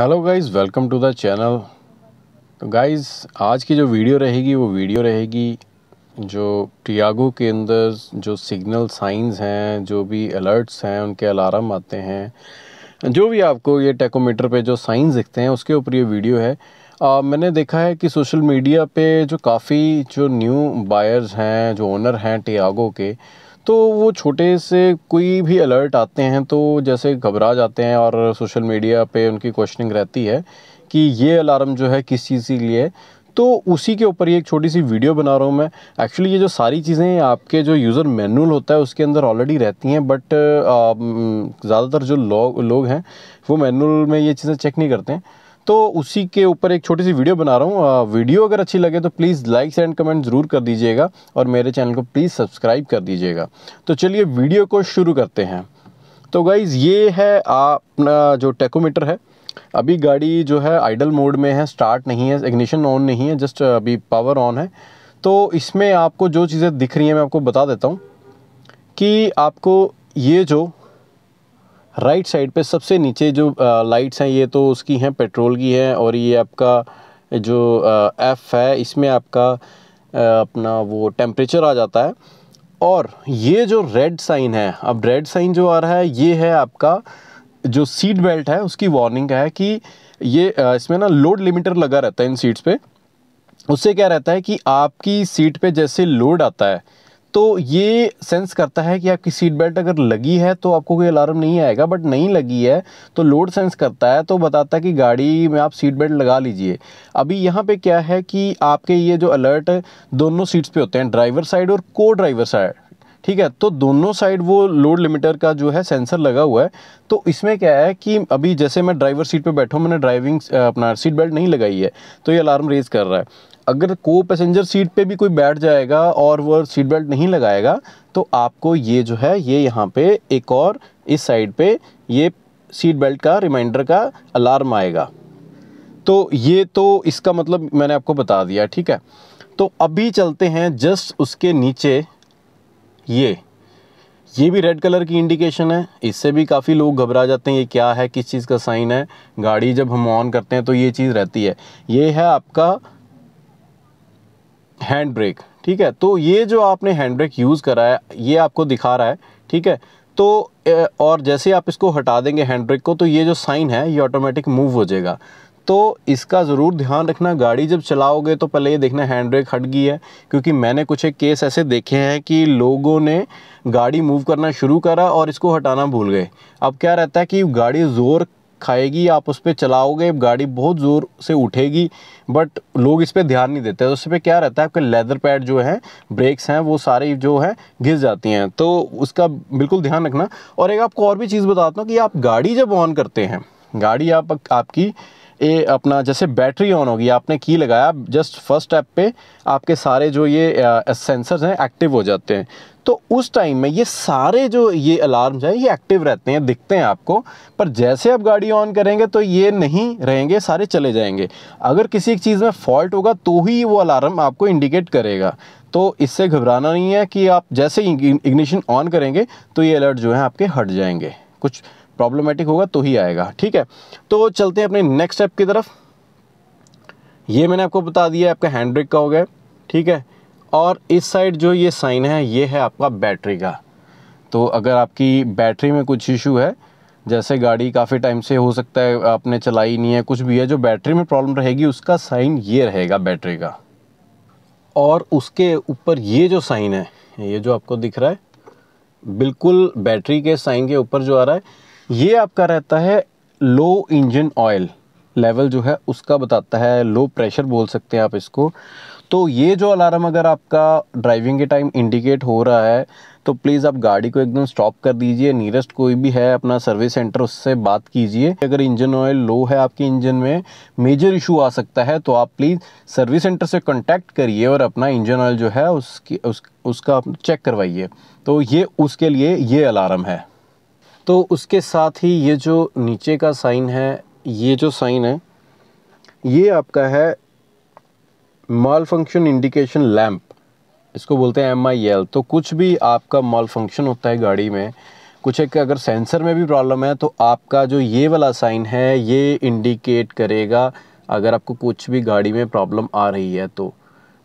hello guys welcome to the channel तो guys आज की जो वीडियो रहेगी वो वीडियो रहेगी जो टियागो के अंदर जो सिग्नल साइंस हैं जो भी अलर्ट्स हैं उनके अलार्म आते हैं जो भी आपको ये टेकोमीटर पे जो साइंस दिखते हैं उसके ऊपर ये वीडियो है आ, मैंने देखा है कि सोशल मीडिया पे जो काफ़ी जो न्यू बायर्स हैं जो ओनर हैं टियागो के तो वो छोटे से कोई भी अलर्ट आते हैं तो जैसे घबरा जाते हैं और सोशल मीडिया पे उनकी क्वेश्चनिंग रहती है कि ये अलार्म जो है किस चीज़ के लिए तो उसी के ऊपर ही एक छोटी सी वीडियो बना रहा हूँ मैं एक्चुअली ये जो सारी चीज़ें आपके जो यूज़र मैनुअल होता है उसके अंदर ऑलरेडी रहती हैं बट ज़्यादातर जो लोग लो हैं वो मैनुअल में ये चीज़ें चेक नहीं करते हैं तो उसी के ऊपर एक छोटी सी वीडियो बना रहा हूँ वीडियो अगर अच्छी लगे तो प्लीज़ लाइक एंड कमेंट ज़रूर कर दीजिएगा और मेरे चैनल को प्लीज़ सब्सक्राइब कर दीजिएगा तो चलिए वीडियो को शुरू करते हैं तो गाइज़ ये है अपना जो टेकोमीटर है अभी गाड़ी जो है आइडल मोड में है स्टार्ट नहीं है इग्निशन ऑन नहीं है जस्ट अभी पावर ऑन है तो इसमें आपको जो चीज़ें दिख रही हैं मैं आपको बता देता हूँ कि आपको ये जो राइट साइड पे सबसे नीचे जो लाइट्स हैं ये तो उसकी हैं पेट्रोल की हैं और ये आपका जो एफ़ है इसमें आपका अपना वो टेम्परेचर आ जाता है और ये जो रेड साइन है अब रेड साइन जो आ रहा है ये है आपका जो सीट बेल्ट है उसकी वार्निंग है कि ये इसमें ना लोड लिमिटर लगा रहता है इन सीट्स पे उससे क्या रहता है कि आपकी सीट पे जैसे लोड आता है तो ये सेंस करता है कि आपकी सीट बेल्ट अगर लगी है तो आपको कोई अलार्म नहीं आएगा बट नहीं लगी है तो लोड सेंस करता है तो बताता है कि गाड़ी में आप सीट बेल्ट लगा लीजिए अभी यहाँ पे क्या है कि आपके ये जो अलर्ट दोनों सीट्स पे होते हैं ड्राइवर साइड और को ड्राइवर साइड ठीक है तो दोनों साइड वो लोड लिमिटर का जो है सेंसर लगा हुआ है तो इसमें क्या है कि अभी जैसे मैं ड्राइवर सीट पे बैठा हूँ मैंने ड्राइविंग अपना सीट बेल्ट नहीं लगाई है तो ये अलार्म रेज़ कर रहा है अगर को पैसेंजर सीट पे भी कोई बैठ जाएगा और वो सीट बेल्ट नहीं लगाएगा तो आपको ये जो है ये यहाँ पे एक और इस साइड पे ये सीट बेल्ट का रिमाइंडर का अलार्म आएगा तो ये तो इसका मतलब मैंने आपको बता दिया ठीक है तो अभी चलते हैं जस्ट उसके नीचे ये ये भी रेड कलर की इंडिकेशन है इससे भी काफ़ी लोग घबरा जाते हैं ये क्या है किस चीज़ का साइन है गाड़ी जब हम ऑन करते हैं तो ये चीज़ रहती है ये है आपका हैंड ब्रेक ठीक है तो ये जो आपने हैंड ब्रेक यूज़ करा है ये आपको दिखा रहा है ठीक है तो और जैसे आप इसको हटा देंगे हैंड ब्रेक को तो ये जो साइन है ये ऑटोमेटिक मूव हो जाएगा तो इसका ज़रूर ध्यान रखना गाड़ी जब चलाओगे तो पहले ये देखना हैंड ब्रेक हट गई है क्योंकि मैंने कुछ एक केस ऐसे देखे हैं कि लोगों ने गाड़ी मूव करना शुरू करा और इसको हटाना भूल गए अब क्या रहता है कि गाड़ी ज़ोर खाएगी आप उस पर चलाओगे गाड़ी बहुत ज़ोर से उठेगी बट लोग इस पर ध्यान नहीं देते तो उस पर क्या रहता है आपके लेदर पैड जो है ब्रेक्स हैं वो सारी जो है घिस जाती हैं तो उसका बिल्कुल ध्यान रखना और एक आपको और भी चीज़ बताता हूँ कि आप गाड़ी जब ऑन करते हैं गाड़ी आप आपकी ये अपना जैसे बैटरी ऑन होगी आपने की लगाया जस्ट फर्स्ट स्टेप पे आपके सारे जो ये सेंसर्स हैं एक्टिव हो जाते हैं तो उस टाइम में ये सारे जो ये अलार्म्स हैं ये एक्टिव रहते हैं दिखते हैं आपको पर जैसे आप गाड़ी ऑन करेंगे तो ये नहीं रहेंगे सारे चले जाएंगे अगर किसी एक चीज़ में फॉल्ट होगा तो ही वो अलार्म आपको इंडिकेट करेगा तो इससे घबराना नहीं है कि आप जैसे इग्निशन ऑन करेंगे तो ये अलर्ट जो है आपके हट जाएंगे कुछ प्रॉब्लमेटिक होगा तो ही आएगा ठीक है तो चलते हैं अपने नेक्स्ट स्टेप की तरफ ये मैंने आपको बता दिया आपका हैंड ब्रेक का हो गया ठीक है और इस साइड जो ये साइन है ये है आपका बैटरी का तो अगर आपकी बैटरी में कुछ इशू है जैसे गाड़ी काफ़ी टाइम से हो सकता है आपने चलाई नहीं है कुछ भी है जो बैटरी में प्रॉब्लम रहेगी उसका साइन ये रहेगा बैटरी का और उसके ऊपर ये जो साइन है ये जो आपको दिख रहा है बिल्कुल बैटरी के साइन के ऊपर जो आ रहा है ये आपका रहता है लो इंजन ऑयल लेवल जो है उसका बताता है लो प्रेशर बोल सकते हैं आप इसको तो ये जो अलार्म अगर आपका ड्राइविंग के टाइम इंडिकेट हो रहा है तो प्लीज़ आप गाड़ी को एकदम स्टॉप कर दीजिए नियरेस्ट कोई भी है अपना सर्विस सेंटर उससे बात कीजिए अगर इंजन ऑयल लो है आपके इंजन में मेजर इशू आ सकता है तो आप प्लीज़ सर्विस सेंटर से कॉन्टैक्ट करिए और अपना इंजन ऑयल जो है उसकी उस, उसका आप चेक करवाइए तो ये उसके लिए ये अलार्म है तो उसके साथ ही ये जो नीचे का साइन है ये जो साइन है ये आपका है मॉल फंक्शन इंडिकेशन लैम्प इसको बोलते हैं एम आई एल तो कुछ भी आपका मॉल फंक्शन होता है गाड़ी में कुछ एक अगर सेंसर में भी प्रॉब्लम है तो आपका जो ये वाला साइन है ये इंडिकेट करेगा अगर आपको कुछ भी गाड़ी में प्रॉब्लम आ रही है तो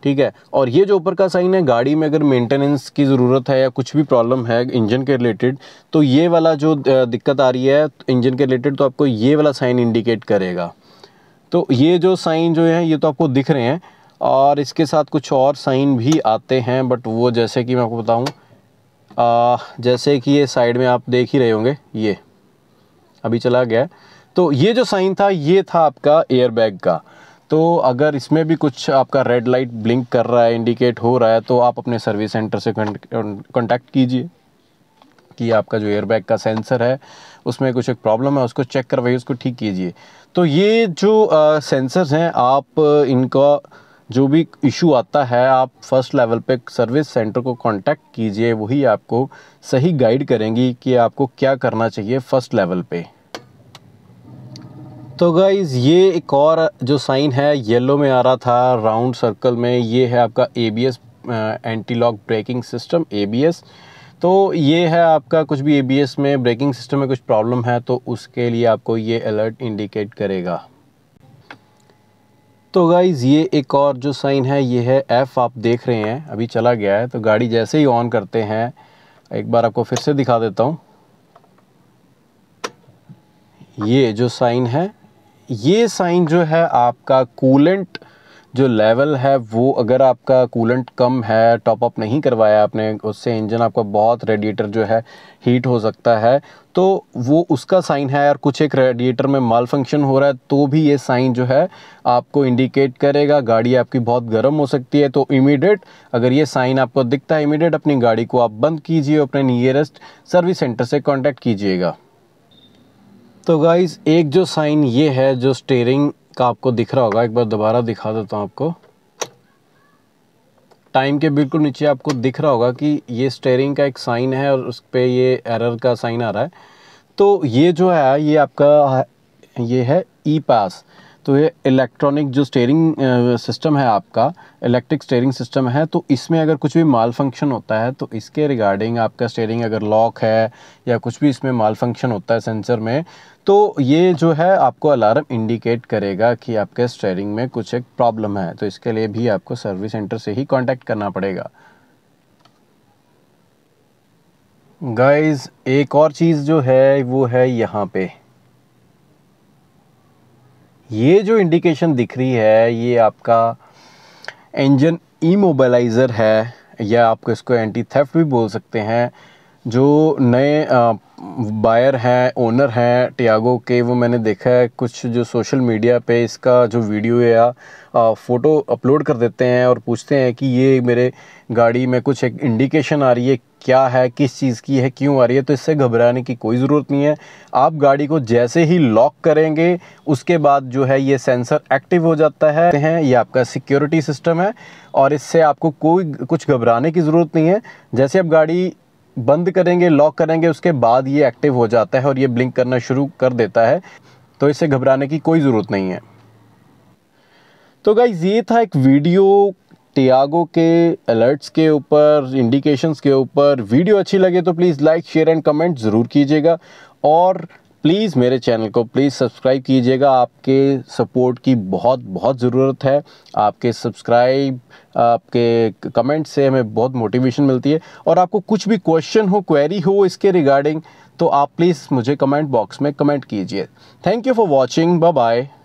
ठीक है और ये जो ऊपर का साइन है गाड़ी में अगर मेंटेनेंस की ज़रूरत है या कुछ भी प्रॉब्लम है इंजन के रिलेटेड तो ये वाला जो दिक्कत आ रही है इंजन के रिलेटेड तो आपको ये वाला साइन इंडिकेट करेगा तो ये जो साइन जो है ये तो आपको दिख रहे हैं और इसके साथ कुछ और साइन भी आते हैं बट वो जैसे कि मैं आपको बताऊँ जैसे कि ये साइड में आप देख ही रहे होंगे ये अभी चला गया तो ये जो साइन था ये था आपका एयरबैग का तो अगर इसमें भी कुछ आपका रेड लाइट ब्लिंक कर रहा है इंडिकेट हो रहा है तो आप अपने सर्विस सेंटर से कॉन्टैक्ट कीजिए कि आपका जो एयरबैग का सेंसर है उसमें कुछ एक प्रॉब्लम है उसको चेक करवाइए उसको ठीक कीजिए तो ये जो सेंसर्स हैं आप इनका जो भी इशू आता है आप फर्स्ट लेवल पे सर्विस सेंटर को कांटेक्ट कीजिए वही आपको सही गाइड करेंगी कि आपको क्या करना चाहिए फर्स्ट लेवल पे तो गाइज़ ये एक और जो साइन है येलो में आ रहा था राउंड सर्कल में ये है आपका ABS anti lock braking system ABS तो ये है आपका कुछ भी एबीएस में ब्रेकिंग सिस्टम में कुछ प्रॉब्लम है तो उसके लिए आपको ये अलर्ट इंडिकेट करेगा तो गाइज़ ये एक और जो साइन है ये है एफ़ आप देख रहे हैं अभी चला गया है तो गाड़ी जैसे ही ऑन करते हैं एक बार आपको फिर से दिखा देता हूँ ये जो साइन है ये साइन जो है आपका कूलेंट जो लेवल है वो अगर आपका कूलेंट कम है टॉप अप नहीं करवाया आपने उससे इंजन आपका बहुत रेडिएटर जो है हीट हो सकता है तो वो उसका साइन है और कुछ एक रेडिएटर में माल फंक्शन हो रहा है तो भी ये साइन जो है आपको इंडिकेट करेगा गाड़ी आपकी बहुत गर्म हो सकती है तो इमीडिएट अगर ये साइन आपको दिखता है इमीडिएट अपनी गाड़ी को आप बंद कीजिए अपने नियरेस्ट सर्विस सेंटर से कॉन्टैक्ट कीजिएगा तो गाइज़ एक जो साइन ये है जो स्टेयरिंग का आपको दिख रहा होगा एक बार दोबारा दिखा देता हूँ आपको टाइम के बिल्कुल नीचे आपको दिख रहा होगा कि ये स्टेयरिंग का एक साइन है और उस पर ये एरर का साइन आ रहा है तो ये जो है ये आपका ये है ई पास तो ये इलेक्ट्रॉनिक जो स्टेयरिंग सिस्टम uh, है आपका इलेक्ट्रिक स्टेयरिंग सिस्टम है तो इसमें अगर कुछ भी माल फंक्शन होता है तो इसके रिगार्डिंग आपका स्टेयरिंग अगर लॉक है या कुछ भी इसमें माल फंक्शन होता है सेंसर में तो ये जो है आपको अलार्म इंडिकेट करेगा कि आपके स्टेयरिंग में कुछ एक प्रॉब्लम है तो इसके लिए भी आपको सर्विस सेंटर से ही कॉन्टैक्ट करना पड़ेगा गाइज एक और चीज़ जो है वो है यहाँ पे ये जो इंडिकेशन दिख रही है ये आपका इंजन ईमोबाइलाइज़र है या आप इसको एंटी थेफ्ट भी बोल सकते हैं जो नए बायर हैं ओनर हैं टियागो के वो मैंने देखा है कुछ जो सोशल मीडिया पे इसका जो वीडियो या फ़ोटो अपलोड कर देते हैं और पूछते हैं कि ये मेरे गाड़ी में कुछ एक इंडिकेशन आ रही है क्या है किस चीज़ की है क्यों आ रही है तो इससे घबराने की कोई ज़रूरत नहीं है आप गाड़ी को जैसे ही लॉक करेंगे उसके बाद जो है ये सेंसर एक्टिव हो जाता है ये आपका सिक्योरिटी सिस्टम है और इससे आपको कोई कुछ घबराने की ज़रूरत नहीं है जैसे आप गाड़ी बंद करेंगे लॉक करेंगे उसके बाद ये एक्टिव हो जाता है और ये ब्लिंक करना शुरू कर देता है तो इसे घबराने की कोई ज़रूरत नहीं है तो गाइज ये था एक वीडियो टियागो के अलर्ट्स के ऊपर इंडिकेशंस के ऊपर वीडियो अच्छी लगे तो please like share and comment ज़रूर कीजिएगा और प्लीज़ मेरे चैनल को प्लीज़ सब्सक्राइब कीजिएगा आपके सपोर्ट की बहुत बहुत ज़रूरत है आपके सब्सक्राइब आपके कमेंट से हमें बहुत मोटिवेशन मिलती है और आपको कुछ भी क्वेश्चन हो क्वेरी हो इसके रिगार्डिंग तो आप प्लीज़ मुझे कमेंट बॉक्स में कमेंट कीजिए thank you for watching bye